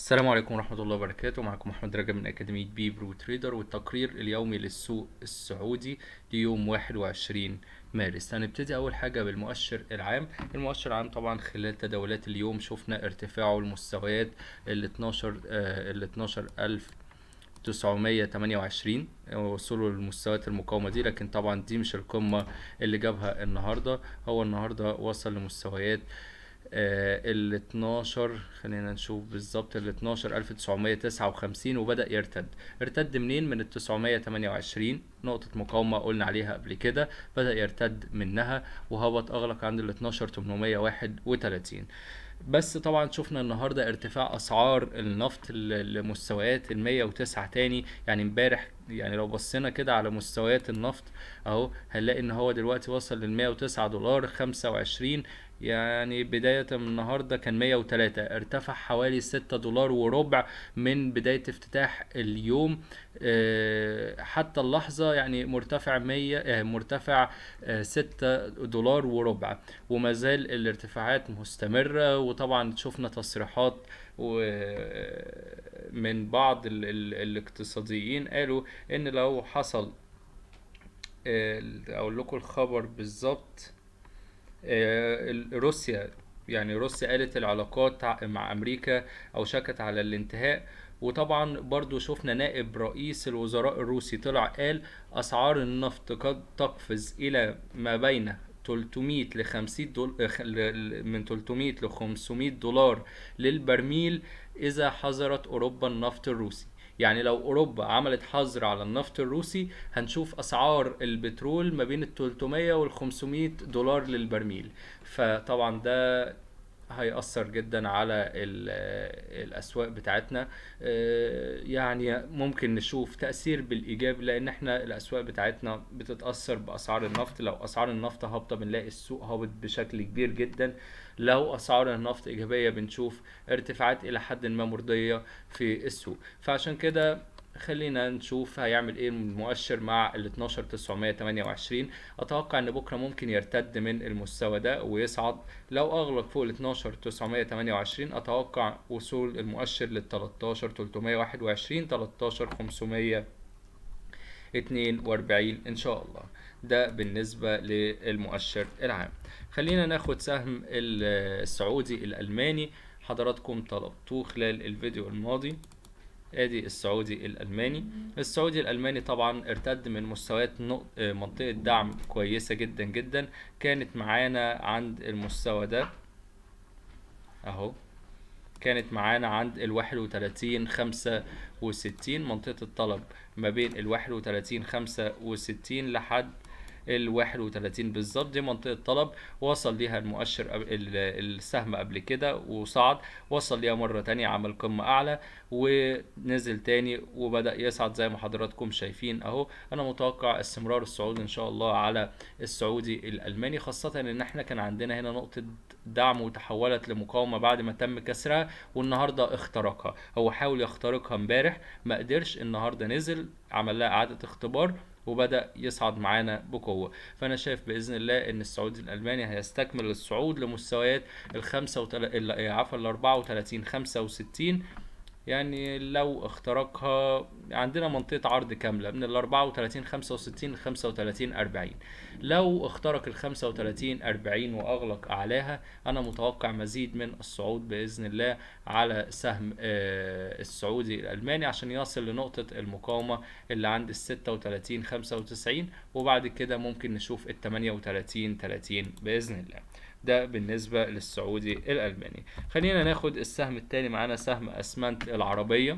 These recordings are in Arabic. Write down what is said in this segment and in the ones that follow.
السلام عليكم ورحمة الله وبركاته معكم محمد رجب من أكاديمية بيبرو تريدر والتقرير اليومي للسوق السعودي ليوم 21 مارس هنبتدي أول حاجة بالمؤشر العام المؤشر العام طبعا خلال تداولات اليوم شفنا ارتفاعه لمستويات ال 12 آه، ال 12000 928 وصلوا لمستويات المقاومة دي لكن طبعا دي مش القمة اللي جابها النهاردة هو النهاردة وصل لمستويات آه، ال 12 خلينا نشوف بالظبط ال 12 1959 وبدأ يرتد ارتد منين من ال 928 نقطة مقاومة قلنا عليها قبل كده بدأ يرتد منها وهبط أغلق عند ال 12 831 بس طبعا شفنا النهارده ارتفاع اسعار النفط لمستويات ال 109 تاني يعني امبارح يعني لو بصينا كده على مستويات النفط اهو هنلاقي ان هو دلوقتي وصل لل 109 دولار 25 يعني بداية من النهاردة كان 103 ارتفع حوالي 6 دولار وربع من بداية افتتاح اليوم آه، حتى اللحظة يعني مرتفع 100 آه، مرتفع 6 آه، دولار وربع وما زال الارتفاعات مستمرة وطبعا شفنا تصريحات من بعض ال ال الاقتصاديين قالوا ان لو حصل اقول لكم الخبر بالظبط آه، روسيا يعني روسيا قالت العلاقات مع امريكا او شكت على الانتهاء وطبعا برضو شفنا نائب رئيس الوزراء الروسي طلع قال اسعار النفط قد تقفز الى ما بين 300 ل 50 دول آه، من 300 ل 500 دولار للبرميل اذا حظرت اوروبا النفط الروسي يعني لو اوروبا عملت حظر على النفط الروسي هنشوف اسعار البترول ما بين ال 300 وال 500 دولار للبرميل فطبعا ده هيأثر جدا على الأسواق بتاعتنا آه، يعني ممكن نشوف تأثير بالإيجاب لأن احنا الأسواق بتاعتنا بتتأثر بأسعار النفط لو أسعار النفط هابطة بنلاقي السوق هابط بشكل كبير جدا لو أسعار النفط إيجابية بنشوف ارتفاعات إلى حد ما مرضية في السوق فعشان كده خلينا نشوف هيعمل ايه المؤشر مع ال 12928 اتوقع ان بكره ممكن يرتد من المستوى ده ويصعد لو اغلق فوق ال 12928 اتوقع وصول المؤشر لل 13321 13542 ان شاء الله ده بالنسبة للمؤشر العام خلينا ناخد سهم السعودي الألماني حضراتكم طلبتوه خلال الفيديو الماضي ادي السعودي الالماني السعودي الالماني طبعا ارتد من مستويات آه، منطقه دعم كويسه جدا جدا كانت معانا عند المستوى ده اهو كانت معانا عند ال 31 65 منطقة الطلب ما بين ال 31 65 لحد ال 31 بالظبط دي منطقه طلب وصل ليها المؤشر السهم قبل كده وصعد وصل ليها مره تانية عمل قمه اعلى ونزل تاني وبدا يصعد زي ما حضراتكم شايفين اهو انا متوقع استمرار الصعود ان شاء الله على السعودي الالماني خاصه ان احنا كان عندنا هنا نقطه دعم وتحولت لمقاومه بعد ما تم كسرها والنهارده اخترقها هو حاول يخترقها امبارح ما قدرش النهارده نزل عمل لها اعاده اختبار وبدا يصعد معانا بقوه فانا شايف باذن الله ان السعودي الالماني هيستكمل الصعود لمستويات ال 35 عفوا ال 34 65 يعني لو اخترقها عندنا منطقة عرض كاملة من ال 34 65 ل 35 40 لو اخترق ال 35 40 واغلق اعلاها انا متوقع مزيد من الصعود باذن الله على سهم آه، السعودي الالماني عشان يصل لنقطة المقاومة اللي عند ال 36 95 وبعد كده ممكن نشوف ال 38 30 باذن الله ده بالنسبة للسعودي الألماني خلينا ناخد السهم التاني معانا سهم أسمنت العربية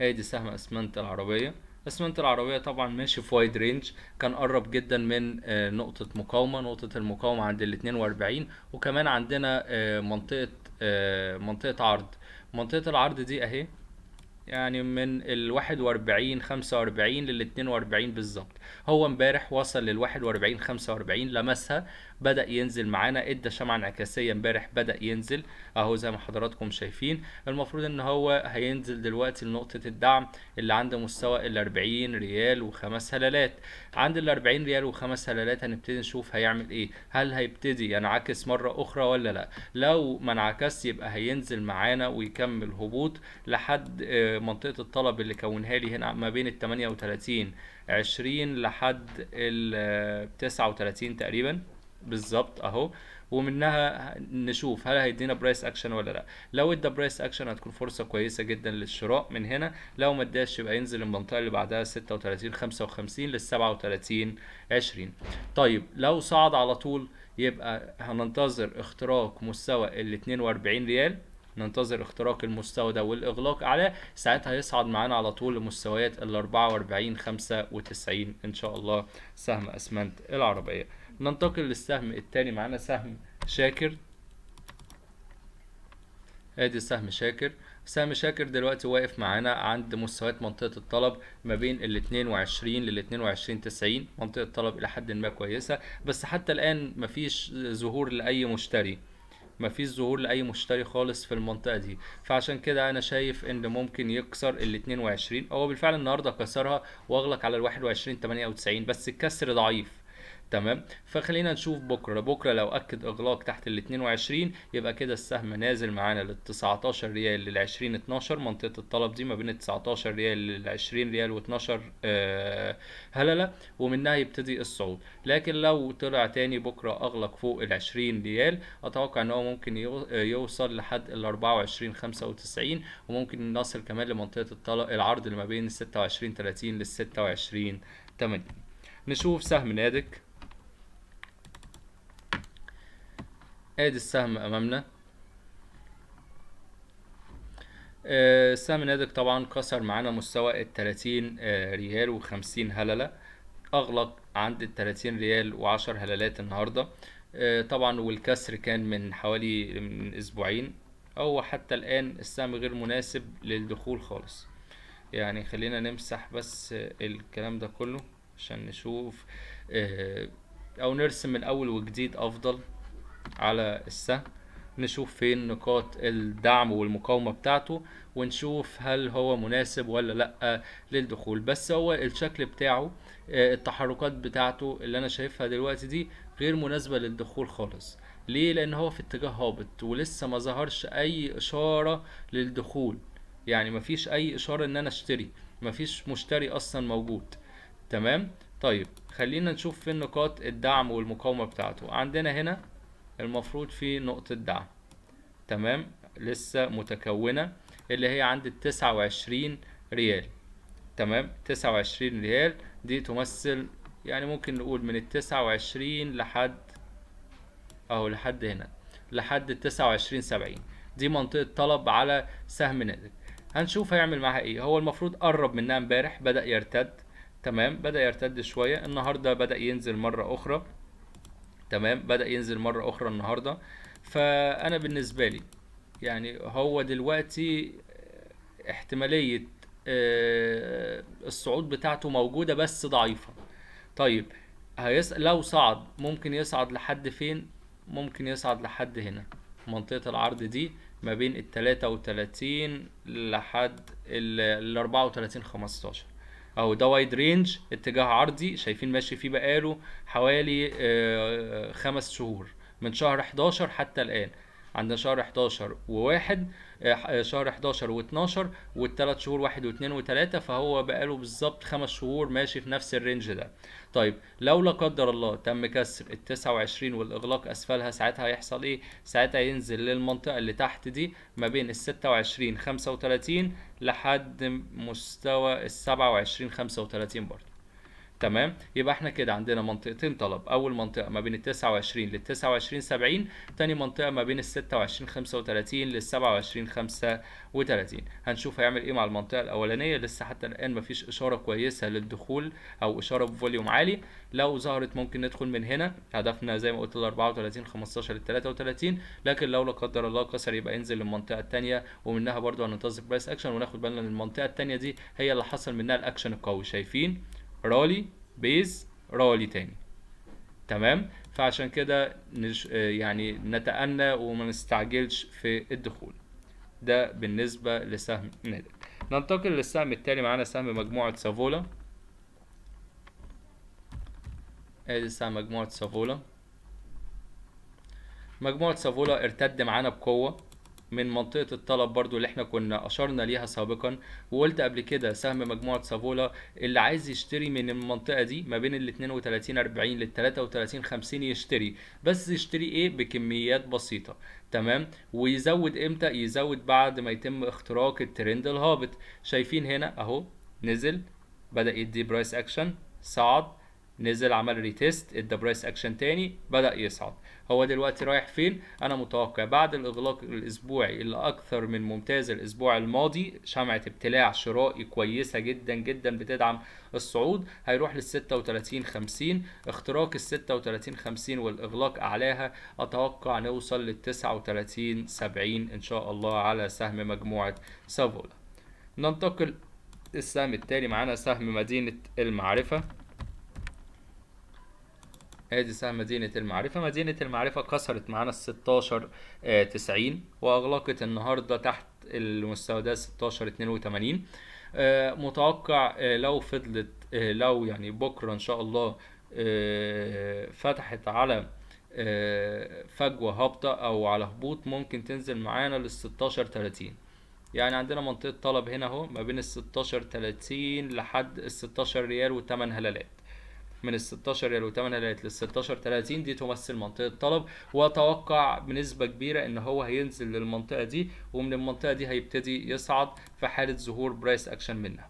ادي إيه سهم أسمنت العربية اسمنت العربية طبعا ماشي في وايد رينج كان قرب جدا من آه، نقطة مقاومة نقطة المقاومة عند ال 42 وكمان عندنا آه، منطقة آه، منطقة عرض منطقة العرض دي اهي يعني من ال 41 45 لل 42 بالظبط هو امبارح وصل لل 41 45 لمسها بدا ينزل معانا ادى شمعه انعكاسيه امبارح بدا ينزل اهو زي ما حضراتكم شايفين المفروض ان هو هينزل دلوقتي لنقطه الدعم اللي عند مستوى ال 40 ريال وخمس هلالات عند ال 40 ريال وخمس هلالات هنبتدي نشوف هيعمل ايه هل هيبتدي ينعكس مره اخرى ولا لا لو ما انعكس يبقى هينزل معانا ويكمل هبوط لحد آه منطقه الطلب اللي كونها لي هنا ما بين ال 38 20 لحد ال 39 تقريبا بالظبط اهو ومنها نشوف هل هيدينا برايس اكشن ولا لا لو ادى برايس اكشن هتكون فرصه كويسه جدا للشراء من هنا لو ما اداش يبقى ينزل المنطقه اللي بعدها 36 55 لل 37 20 طيب لو صعد على طول يبقى هننتظر اختراق مستوى ال 42 ريال ننتظر اختراق المستوى ده والاغلاق عليه ساعتها يصعد معانا على طول لمستويات ال 44 95 ان شاء الله سهم اسمنت العربيه ننتقل للسهم الثاني معانا سهم شاكر ادي سهم شاكر سهم شاكر دلوقتي واقف معانا عند مستويات منطقة الطلب ما بين ال 22 لل 22 90 منطقة طلب إلى حد ما كويسة بس حتى الآن مفيش ظهور لأي مشتري مفيش ظهور لاي مشتري خالص في المنطقه دي فعشان كده انا شايف ان ممكن يكسر ال 22 هو بالفعل النهارده كسرها واغلق على ال 21 98 بس الكسر ضعيف تمام فخلينا نشوف بكره بكره لو اكد اغلاق تحت ال 22 يبقى كده السهم نازل معانا لل 19 ريال لل 20 12 منطقه الطلب دي ما بين ال 19 ريال لل 20 ريال و12 آه هلله ومنها يبتدي الصعود لكن لو طلع تاني بكره اغلق فوق ال 20 ريال اتوقع ان هو ممكن يوصل لحد ال 24 95 وممكن نصل كمان لمنطقه الطلب العرض اللي ما بين ال 26 30 لل 26 8 نشوف سهم نادك ادي السهم امامنا آه، السهم ناتج طبعا كسر معانا مستوى ال 30 آه، ريال و50 هلله اغلق عند ال 30 ريال و10 هلالات النهارده آه، طبعا والكسر كان من حوالي من اسبوعين او حتى الان السهم غير مناسب للدخول خالص يعني خلينا نمسح بس الكلام ده كله عشان نشوف او نرسم من اول وجديد افضل على السهم نشوف فين نقاط الدعم والمقاومة بتاعته ونشوف هل هو مناسب ولا لأ آه، للدخول بس هو الشكل بتاعه آه، التحركات بتاعته اللي أنا شايفها دلوقتي دي غير مناسبة للدخول خالص ليه لأن هو في اتجاه هابط ولسه ما ظهرش أي إشارة للدخول يعني مفيش أي إشارة إن أنا أشتري مفيش مشتري أصلا موجود تمام طيب خلينا نشوف فين نقاط الدعم والمقاومة بتاعته عندنا هنا المفروض في نقطة دعم تمام لسه متكونة اللي هي عند التسعة وعشرين ريال تمام تسعة وعشرين ريال دي تمثل يعني ممكن نقول من التسعة وعشرين لحد اهو لحد هنا لحد التسعة وعشرين سبعين دي منطقة طلب على سهم نادر هنشوف هيعمل معاها ايه هو المفروض قرب منها امبارح بدأ يرتد تمام بدأ يرتد شوية النهاردة بدأ ينزل مرة اخرى تمام بدا ينزل مره اخرى النهارده فانا بالنسبه لي يعني هو دلوقتي احتماليه آه، الصعود بتاعته موجوده بس ضعيفه طيب لو صعد ممكن يصعد لحد فين ممكن يصعد لحد هنا منطقه العرض دي ما بين ال 33 لحد الاربعة 34 خمستاشر اهو ده وايد رينج اتجاه عرضي شايفين ماشي فيه بقاله حوالي آه، خمس شهور من شهر 11 حتى الان عندنا شهر 11 و1 آه، آه، شهر 11 و12 والثلاث شهور 1 و2 و3 فهو بقاله بالظبط خمس شهور ماشي في نفس الرينج ده طيب لو لا قدر الله تم كسر ال 29 والاغلاق اسفلها ساعتها هيحصل ايه ساعتها ينزل للمنطقه اللي تحت دي ما بين ال 26 35 لحد مستوى ال 27 35 برضه تمام يبقى احنا كده عندنا منطقتين طلب اول منطقه ما بين ال 29 لل 29 70 ثاني منطقه ما بين ال 26 35 لل 27 35 هنشوف هيعمل ايه مع المنطقه الاولانيه لسه حتى الان ما فيش اشاره كويسه للدخول او اشاره بفوليوم عالي لو ظهرت ممكن ندخل من هنا هدفنا زي ما قلت ال 34 15 لل 33 لكن لو لا قدر الله كسر يبقى ينزل للمنطقه الثانيه ومنها برده هننتظر برايس اكشن وناخد بالنا ان المنطقه الثانيه دي هي اللي حصل منها الاكشن القوي شايفين رالي بيز رالي تاني تمام فعشان كده نش... يعني اه، نتأنى وما نستعجلش في الدخول ده بالنسبة لسهم نادر ننتقل للسهم التالي معانا سهم مجموعة سافولا ادي سهم مجموعة سافولا مجموعة سافولا ارتد معانا بقوة من منطقه الطلب برضو اللي احنا كنا اشرنا ليها سابقا وقلت قبل كده سهم مجموعه سافولا اللي عايز يشتري من المنطقه دي ما بين ال 32 40 لل 33 50 يشتري بس يشتري ايه بكميات بسيطه تمام ويزود امتى يزود بعد ما يتم اختراق الترند الهابط شايفين هنا اهو نزل بدا يدي برايس اكشن صعد نزل عمل ريتيست ادى برايس اكشن تاني بدا يصعد هو دلوقتي رايح فين انا متوقع بعد الاغلاق الاسبوعي اللي اكثر من ممتاز الاسبوع الماضي شمعه ابتلاع شرائي كويسه جدا جدا بتدعم الصعود هيروح لل 36 50 اختراق ال 36 50 والاغلاق اعلاها اتوقع نوصل لل 39 70 ان شاء الله على سهم مجموعه سافولا ننتقل السهم التالي معانا سهم مدينه المعرفه ادي سهم مدينة المعرفة مدينة المعرفة كسرت معانا الستاشر آه، تسعين وأغلقت النهاردة تحت المستوى ده ستاشر اتنين وتمانين آه، متوقع آه، لو فضلت لو يعني بكرة إن شاء الله فتحت على فجوة هابطة أو على هبوط ممكن تنزل معانا للستاشر تلاتين يعني عندنا منطقة طلب هنا اهو ما بين الستاشر تلاتين لحد الستاشر ريال وتمن هلالات من ال 16 الى 8 لل 16 30 دي تمثل منطقه طلب واتوقع بنسبه كبيره ان هو هينزل للمنطقه دي ومن المنطقه دي هيبتدي يصعد في حاله ظهور برايس اكشن منها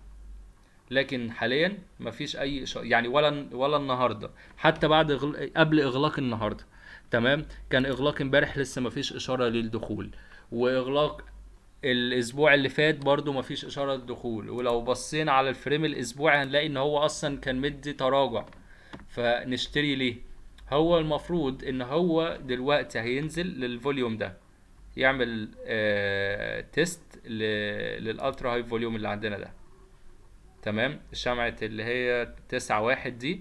لكن حاليا مفيش اي إشارة يعني ولا ولا النهارده حتى بعد إغل... قبل اغلاق النهارده تمام كان اغلاق امبارح لسه مفيش اشاره للدخول واغلاق الاسبوع اللي فات برضو مفيش اشاره للدخول ولو بصينا على الفريم الاسبوعي هنلاقي ان هو اصلا كان مدي تراجع فنشتري ليه هو المفروض ان هو دلوقتي هينزل للفوليوم ده يعمل آه تيست للالترا هاي فوليوم اللي عندنا ده تمام شمعة اللي هي تسعة واحد دي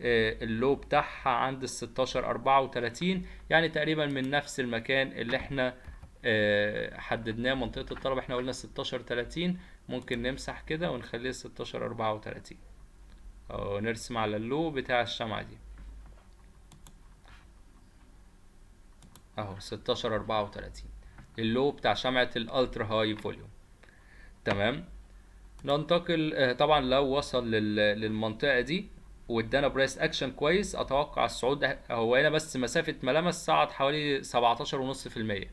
آه اللو بتاعها عند الستاشر أربعة وتلاتين يعني تقريبا من نفس المكان اللي احنا آه حددناه منطقة الطلب احنا قلنا ستاشر تلاتين ممكن نمسح كده ونخليه ستاشر أربعة وتلاتين ونرسم على اللو بتاع الشمعة دي اهو ستاشر اربعة وتلاتين اللو بتاع شمعة الالترا هاي فوليوم تمام ننتقل آه، طبعا لو وصل للمنطقة دي وادانا برايس اكشن كويس اتوقع الصعود هو هنا بس مسافة ملامس صعد حوالي سبعتاشر ونص في المية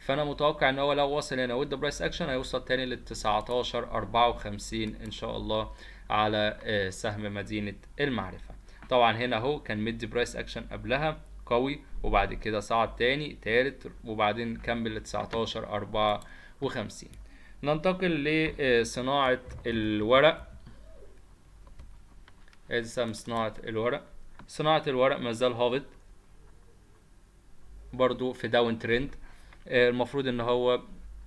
فانا متوقع ان هو لو وصل هنا ود برايس اكشن هيوصل تاني لل 19 54 ان شاء الله على آه، سهم مدينه المعرفه طبعا هنا اهو كان مدي برايس اكشن قبلها قوي وبعد كده صعد تاني تالت وبعدين كمل ل 19 54 ننتقل لصناعه آه، الورق ادي سهم صناعه الورق صناعه الورق مازال هابط برضو في داون ترند آه، المفروض ان هو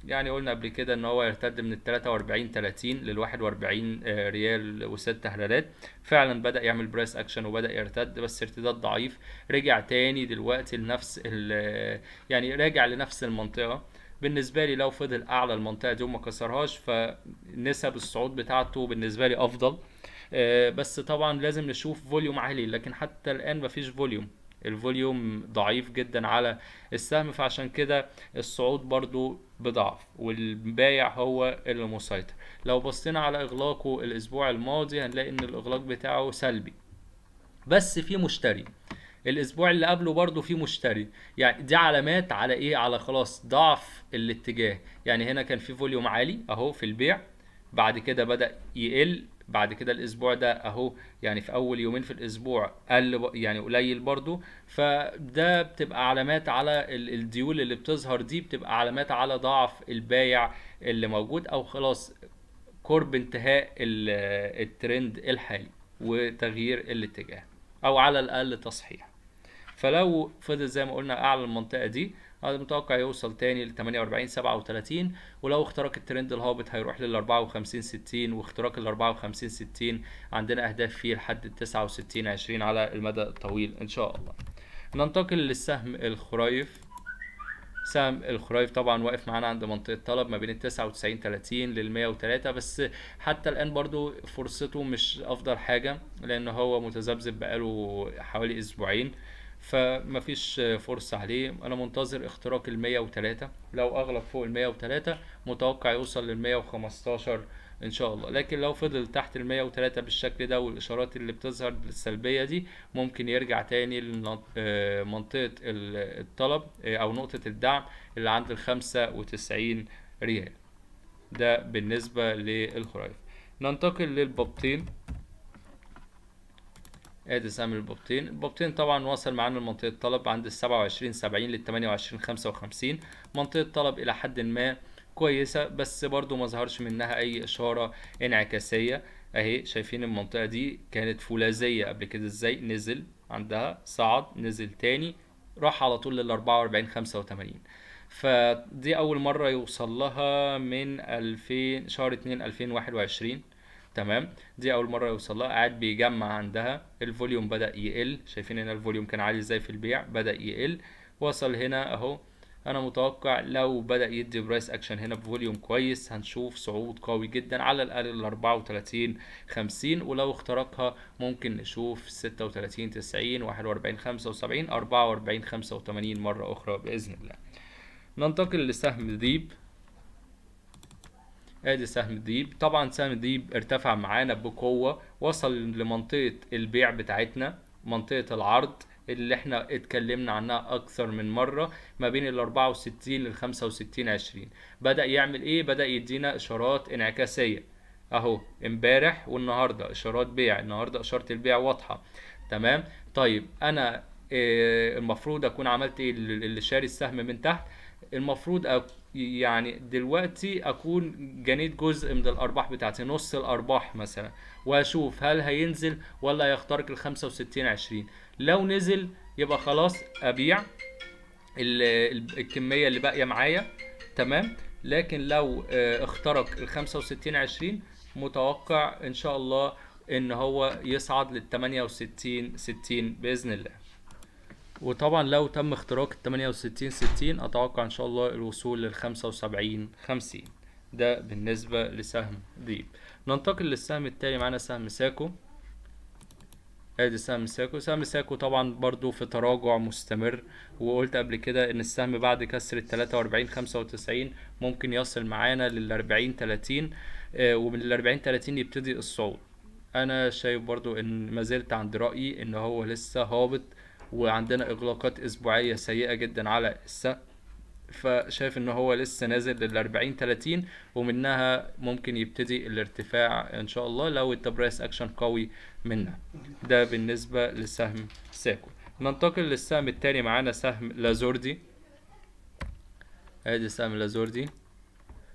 يعني قلنا قبل كده ان هو يرتد من ال 43 30 لل 41 ريال وست هلالات فعلا بدا يعمل برايس اكشن وبدا يرتد بس ارتداد ضعيف رجع تاني دلوقتي لنفس آه، يعني راجع لنفس المنطقه بالنسبه لي لو فضل اعلى المنطقه دي وما كسرهاش فنسب الصعود بتاعته بالنسبه لي افضل آه، بس طبعا لازم نشوف فوليوم عالي لكن حتى الان مفيش فوليوم الفوليوم ضعيف جدا على السهم فعشان كده الصعود برضو بضعف والبايع هو اللي مسيطر لو بصينا على اغلاقه الاسبوع الماضي هنلاقي ان الاغلاق بتاعه سلبي بس في مشتري الاسبوع اللي قبله برضه في مشتري يعني دي علامات على ايه على خلاص ضعف الاتجاه يعني هنا كان في فوليوم عالي اهو في البيع بعد كده بدا يقل بعد كده الاسبوع ده اهو يعني في اول يومين في الاسبوع قل يعني قليل برضو فده بتبقى علامات على الديول اللي بتظهر دي بتبقى علامات على ضعف البايع اللي موجود او خلاص قرب انتهاء الترند الحالي وتغيير الاتجاه او على الاقل تصحيح فلو فضل زي ما قلنا اعلى المنطقه دي هذا متوقع يوصل تاني ل 48 37 ولو اختراق الترند الهابط هيروح لل 54 60 واختراق ال 54 60 عندنا اهداف فيه لحد 69 20 على المدى الطويل ان شاء الله ننتقل للسهم الخرايف سهم الخرايف طبعا واقف معانا عند منطقه طلب ما بين ال 99 30 لل 103 بس حتى الان برضو فرصته مش افضل حاجه لان هو متذبذب بقاله حوالي اسبوعين فيش فرصة عليه أنا منتظر اختراق المية 103 لو أغلب فوق المية 103 متوقع يوصل للمية 115 إن شاء الله لكن لو فضل تحت المية 103 بالشكل ده والإشارات اللي بتظهر السلبية دي ممكن يرجع تاني لمنطقة آه، الطلب آه، أو نقطة الدعم اللي عند الخمسة 95 ريال ده بالنسبة للخرايف ننتقل للبابتين ادي سهم البوبتين البوبتين طبعا وصل معانا لمنطقه طلب عند ال 27 70 لل 28 55 منطقه طلب الى حد ما كويسه بس برضو ما ظهرش منها اي اشاره انعكاسيه اهي شايفين المنطقه دي كانت فولاذيه قبل كده ازاي نزل عندها صعد نزل تاني راح على طول لل 44 85 فدي اول مره يوصل لها من 2000 شهر 2 2021 تمام دي اول مره يوصل لها قاعد بيجمع عندها الفوليوم بدا يقل شايفين هنا الفوليوم كان عالي ازاي في البيع بدا يقل وصل هنا اهو انا متوقع لو بدا يدي برايس اكشن هنا بفوليوم كويس هنشوف صعود قوي جدا على الاقل ال 34 50 ولو اخترقها ممكن نشوف 36 90 41 75 44 85 مره اخرى باذن الله ننتقل لسهم ديب ادي سهم ديب طبعا سهم ديب ارتفع معانا بقوه وصل لمنطقه البيع بتاعتنا منطقه العرض اللي احنا اتكلمنا عنها اكثر من مرة ما بين ال 64 لل 65 20 بدأ يعمل ايه بدأ يدينا اشارات انعكاسية اهو امبارح والنهاردة اشارات بيع النهاردة اشارة البيع واضحة تمام طيب انا آه، المفروض اكون عملت ايه اللي شاري السهم من تحت المفروض يعني دلوقتي اكون جنيت جزء من الارباح بتاعتي نص الارباح مثلا واشوف هل هينزل ولا هيخترق ال 65 20 لو نزل يبقى خلاص ابيع الكميه اللي باقيه معايا تمام لكن لو آه، اخترق ال 65 20 متوقع ان شاء الله ان هو يصعد لل 68 60 باذن الله وطبعا لو تم اختراق ال 68 60 اتوقع ان شاء الله الوصول لل 75 50 ده بالنسبه لسهم ديب ننتقل للسهم التالي معانا سهم ساكو ادي سهم ساكو سهم ساكو طبعا برضو في تراجع مستمر وقلت قبل كده ان السهم بعد كسر ال 43 95 ممكن يصل معانا لل 40 30 آه، ومن ال 40 30 يبتدي الصعود انا شايف برضو ان ما زلت عند رايي ان هو لسه هابط وعندنا اغلاقات اسبوعيه سيئه جدا على السهم فشايف ان هو لسه نازل لل 40 30 ومنها ممكن يبتدي الارتفاع ان شاء الله لو التبريس اكشن قوي منها ده بالنسبه لسهم ساكو ننتقل للسهم التاني معانا سهم لازوردي ادي سهم لازوردي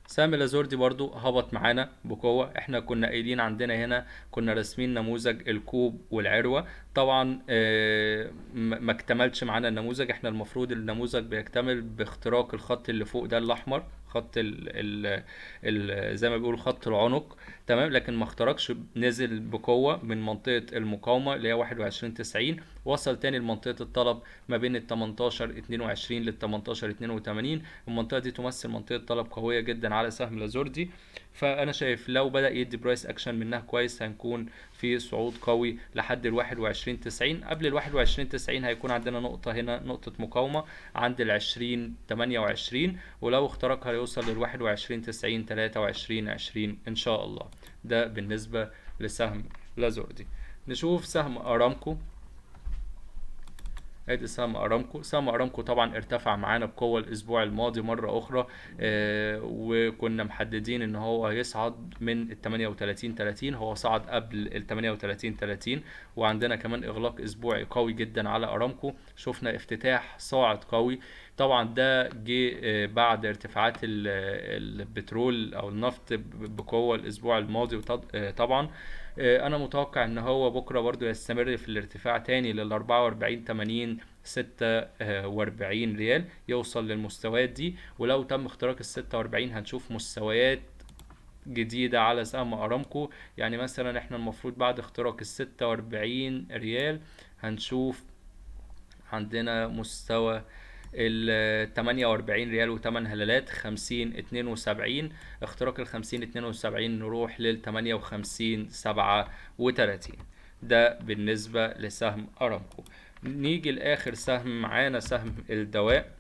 سهم لازوردي برضو هبط معانا بقوة احنا كنا قايلين عندنا هنا كنا راسمين نموذج الكوب والعروة طبعا آه، ما اكتملش معانا النموذج احنا المفروض النموذج بيكتمل باختراق الخط اللي فوق ده الاحمر خط ال ال ال زي ما بيقول خط العنق تمام لكن ما اخترقش نزل بقوه من منطقه المقاومه اللي هي 21 90 وصل تاني لمنطقه الطلب ما بين ال 18 22 لل 18 82 المنطقه دي تمثل منطقه طلب قويه جدا على سهم لازوردي فانا شايف لو بدا يدي برايس اكشن منها كويس هنكون في صعود قوي لحد ال 21 90 قبل ال 21 90 هيكون عندنا نقطه هنا نقطه مقاومه عند ال 20 28 ولو اخترقها يوصل لل 21 90 23 20 ان شاء الله ده بالنسبه لسهم لازوردي نشوف سهم ارامكو ادي سهم ارامكو سهم ارامكو طبعا ارتفع معانا بقوه الاسبوع الماضي مره اخرى آه وكنا محددين ان هو هيصعد من ال 38 30 هو صعد قبل ال 38 30 وعندنا كمان اغلاق اسبوعي قوي جدا على ارامكو شفنا افتتاح صاعد قوي طبعا ده جه آه، بعد ارتفاعات آه، البترول او النفط بقوه الاسبوع الماضي آه، طبعا آه، انا متوقع ان هو بكره برضو يستمر في الارتفاع تاني لل 44 80 46 ريال يوصل للمستويات دي ولو تم اختراق ال 46 هنشوف مستويات جديدة على سهم أرامكو يعني مثلا احنا المفروض بعد اختراق ال 46 ريال هنشوف عندنا مستوى ال 48 ريال و8 هلالات 50 72 اختراق ال 50 72 نروح لل 58 37 ده بالنسبة لسهم أرامكو نيجي لآخر سهم معانا سهم الدواء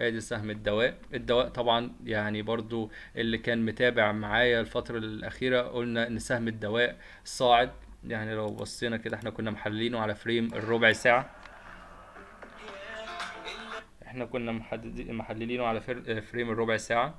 ادي سهم الدواء الدواء طبعا يعني برضو اللي كان متابع معايا الفترة الأخيرة قلنا إن سهم الدواء صاعد يعني لو بصينا كده احنا كنا محللينه على فريم الربع ساعة احنا كنا محددين محللينه على آه، فريم الربع ساعه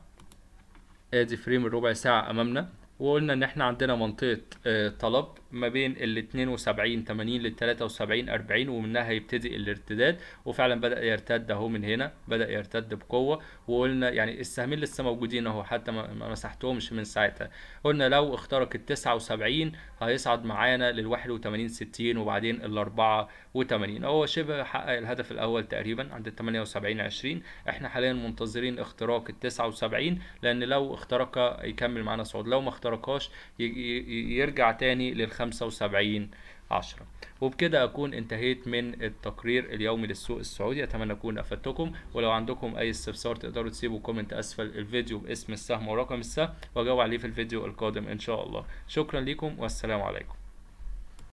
ادي آه، فريم الربع ساعه امامنا وقلنا ان احنا عندنا منطقه آه، طلب ما بين ال 72 80 لل 73 40 ومنها هيبتدي الارتداد وفعلا بدا يرتد اهو من هنا بدا يرتد بقوه وقلنا يعني السهمين لسه موجودين اهو حتى ما مسحتهمش من ساعتها قلنا لو اخترق ال 79 هيصعد معانا لل 81 60 وبعدين ال 84 هو شبه حقق الهدف الاول تقريبا عند ال 78 20 احنا حاليا منتظرين اختراق ال 79 لان لو اخترقها يكمل معانا صعود لو ما اخترقهاش يرجع تاني لل 75 10 وبكده اكون انتهيت من التقرير اليومي للسوق السعودي اتمنى اكون افدتكم ولو عندكم اي استفسار تقدروا تسيبوا كومنت اسفل الفيديو باسم السهم ورقم السهم واجاوب عليه في الفيديو القادم ان شاء الله شكرا لكم والسلام عليكم